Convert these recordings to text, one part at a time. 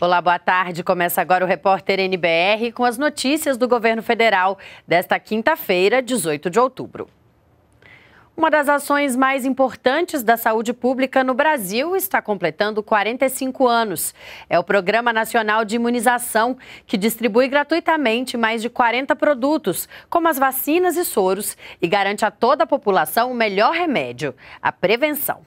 Olá, boa tarde. Começa agora o repórter NBR com as notícias do governo federal desta quinta-feira, 18 de outubro. Uma das ações mais importantes da saúde pública no Brasil está completando 45 anos. É o Programa Nacional de Imunização, que distribui gratuitamente mais de 40 produtos, como as vacinas e soros, e garante a toda a população o melhor remédio, a prevenção.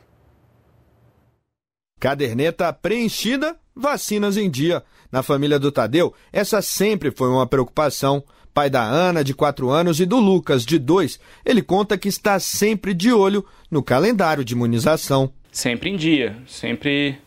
Caderneta preenchida vacinas em dia. Na família do Tadeu, essa sempre foi uma preocupação. Pai da Ana, de 4 anos, e do Lucas, de 2, ele conta que está sempre de olho no calendário de imunização. Sempre em dia, sempre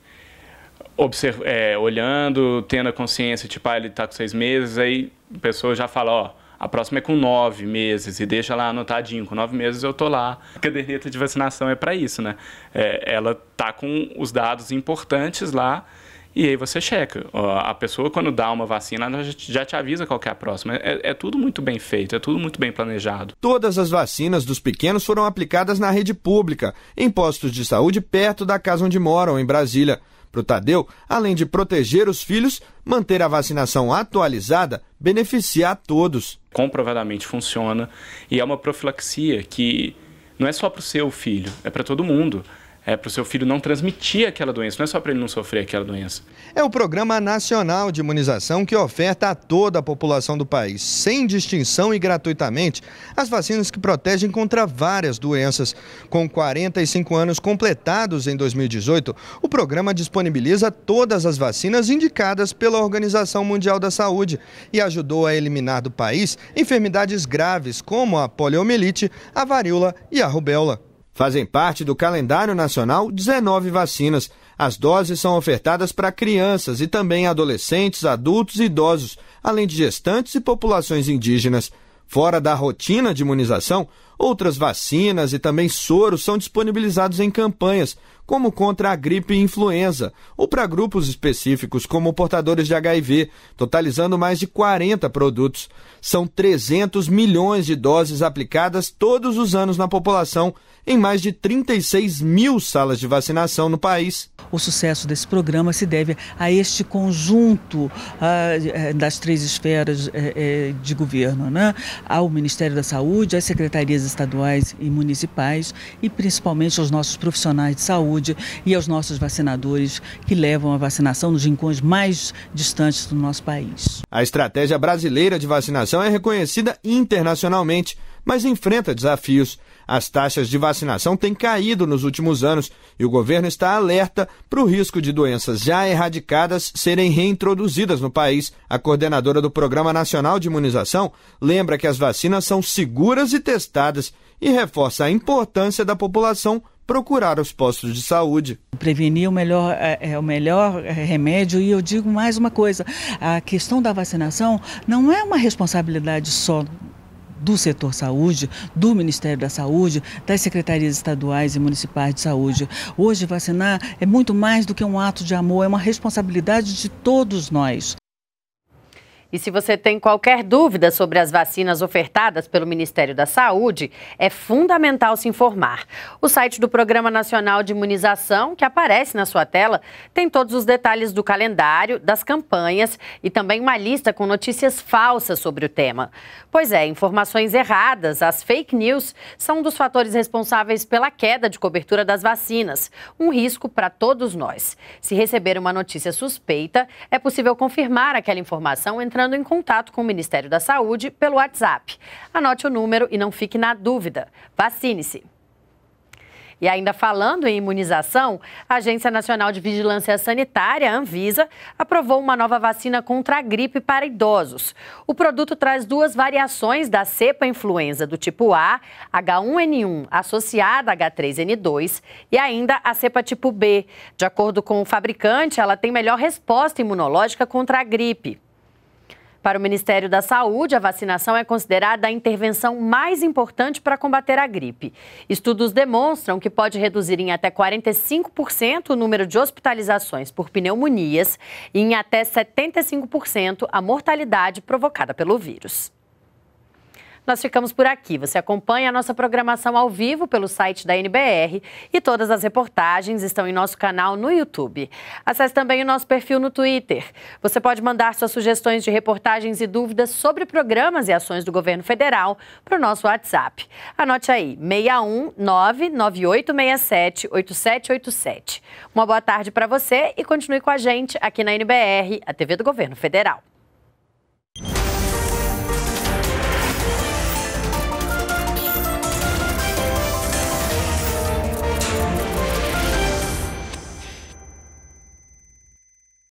observ... É, olhando, tendo a consciência, tipo, ah, ele está com seis meses, aí a pessoa já fala, ó, a próxima é com nove meses e deixa lá anotadinho, com nove meses eu tô lá. A caderneta de vacinação é para isso, né? É, ela tá com os dados importantes lá e aí você checa. A pessoa, quando dá uma vacina, ela já te avisa qual é a próxima. É, é, tudo muito bem feito, é tudo muito bem planejado. Todas as vacinas dos pequenos foram aplicadas na rede pública, em postos de saúde perto da casa onde moram, em Brasília. Para o Tadeu, além de proteger os filhos, manter a vacinação atualizada beneficia a todos. Comprovadamente funciona e é uma profilaxia que não é só para o seu filho, é para todo mundo é, para o seu filho não transmitir aquela doença, não é só para ele não sofrer aquela doença. É o Programa Nacional de Imunização que oferta a toda a população do país, sem distinção e gratuitamente, as vacinas que protegem contra várias doenças. Com 45 anos completados em 2018, o programa disponibiliza todas as vacinas indicadas pela Organização Mundial da Saúde e ajudou a eliminar do país enfermidades graves como a poliomielite, a varíola e a rubéola. Fazem parte do calendário nacional 19 vacinas. As doses são ofertadas para crianças e também adolescentes, adultos e idosos, além de gestantes e populações indígenas. Fora da rotina de imunização, Outras vacinas e também soros são disponibilizados em campanhas, como contra a gripe e influenza, ou para grupos específicos, como portadores de HIV, totalizando mais de 40 produtos. São 300 milhões de doses aplicadas todos os anos na população, em mais de 36 mil salas de vacinação no país. O sucesso desse programa se deve a este conjunto ah, eh, das três esferas eh, eh, de governo, né? ao Ministério da Saúde, às secretarias estaduais e municipais e principalmente aos nossos profissionais de saúde e aos nossos vacinadores que levam a vacinação nos rincões mais distantes do nosso país. A estratégia brasileira de vacinação é reconhecida internacionalmente mas enfrenta desafios. As taxas de vacinação têm caído nos últimos anos e o governo está alerta para o risco de doenças já erradicadas serem reintroduzidas no país. A coordenadora do Programa Nacional de Imunização lembra que as vacinas são seguras e testadas e reforça a importância da população procurar os postos de saúde. Prevenir o melhor, é o melhor eh, remédio e eu digo mais uma coisa, a questão da vacinação não é uma responsabilidade só do setor saúde, do Ministério da Saúde, das secretarias estaduais e municipais de saúde. Hoje, vacinar é muito mais do que um ato de amor, é uma responsabilidade de todos nós. E se você tem qualquer dúvida sobre as vacinas ofertadas pelo Ministério da Saúde, é fundamental se informar. O site do Programa Nacional de Imunização, que aparece na sua tela, tem todos os detalhes do calendário, das campanhas e também uma lista com notícias falsas sobre o tema. Pois é, informações erradas, as fake news, são um dos fatores responsáveis pela queda de cobertura das vacinas, um risco para todos nós. Se receber uma notícia suspeita, é possível confirmar aquela informação entrando entrando em contato com o Ministério da Saúde pelo WhatsApp. Anote o número e não fique na dúvida. Vacine-se. E ainda falando em imunização, a Agência Nacional de Vigilância Sanitária, Anvisa, aprovou uma nova vacina contra a gripe para idosos. O produto traz duas variações da cepa influenza do tipo A, H1N1 associada a H3N2 e ainda a cepa tipo B. De acordo com o fabricante, ela tem melhor resposta imunológica contra a gripe. Para o Ministério da Saúde, a vacinação é considerada a intervenção mais importante para combater a gripe. Estudos demonstram que pode reduzir em até 45% o número de hospitalizações por pneumonias e em até 75% a mortalidade provocada pelo vírus. Nós ficamos por aqui. Você acompanha a nossa programação ao vivo pelo site da NBR e todas as reportagens estão em nosso canal no YouTube. Acesse também o nosso perfil no Twitter. Você pode mandar suas sugestões de reportagens e dúvidas sobre programas e ações do governo federal para o nosso WhatsApp. Anote aí, 61998678787. Uma boa tarde para você e continue com a gente aqui na NBR, a TV do Governo Federal.